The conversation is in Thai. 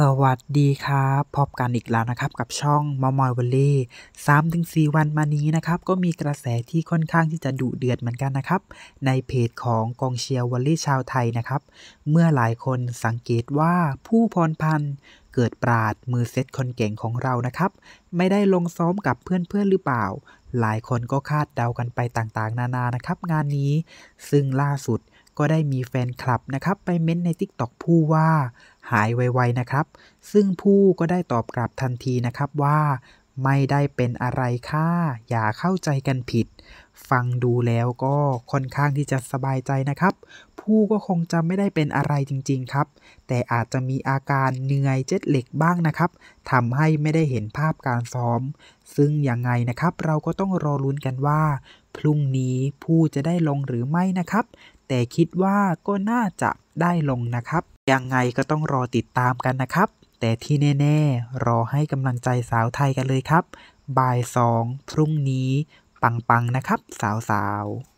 สวัสดีครับพบกันอีกแล้วนะครับกับช่องมอมอยวลีเล่สามถึงสี่วันมานี้นะครับก็มีกระแสที่ค่อนข้างที่จะดุเดือดเหมือนกันนะครับ ในเพจของกองเชียร์วอลเล่ชาวไทยนะครับ เมื่อหลายคนสังเกตว่าผู้พรพันธ์เกิดปราดมือเซตคนเก่งของเรานะครับ ไม่ได้ลงซ้อมกับเพื่อนๆหรือเปล่าหลายคนก็คาดเดากันไปต่างๆ นานานะครับงานนี้ซึ่งล่าสุดก็ได้มีแฟนคลับนะครับ ไปเม้นใน t ิ k t o k ผู้ว่า หายไวๆนะครับ ซึ่งผู้ก็ได้ตอบกลับทันทีนะครับว่าไม่ได้เป็นอะไรค่ะ อย่าเข้าใจกันผิดฟังดูแล้วก็ค่อนข้างที่จะสบายใจนะครับ ผู้ก็คงจะไม่ได้เป็นอะไรจริงๆครับ แต่อาจจะมีอาการเหนื่อยเจ็ดเหล็กบ้างนะครับทำให้ไม่ได้เห็นภาพการซ้อม ซึ่งยังไงนะครับเราก็ต้องรอลุ้นกันว่า พรุ่งนี้ผู้จะได้ลงหรือไม่นะครับ แต่คิดว่าก็น่าจะได้ลงนะครับยังไงก็ต้องรอติดตามกันนะครับ แต่ที่แน่ๆ รอให้กำลังใจสาวไทยกันเลยครับบ่ายสองพรุ่งนี้ปังๆนะครับ สาวๆ